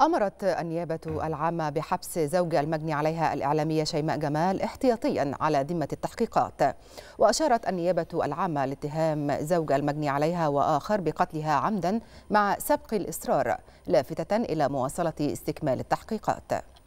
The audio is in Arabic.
أمرت النيابة العامة بحبس زوج المجني عليها الإعلامية شيماء جمال احتياطيا على ذمة التحقيقات وأشارت النيابة العامة لاتهام زوج المجني عليها وآخر بقتلها عمدا مع سبق الإصرار لافتة إلى مواصلة استكمال التحقيقات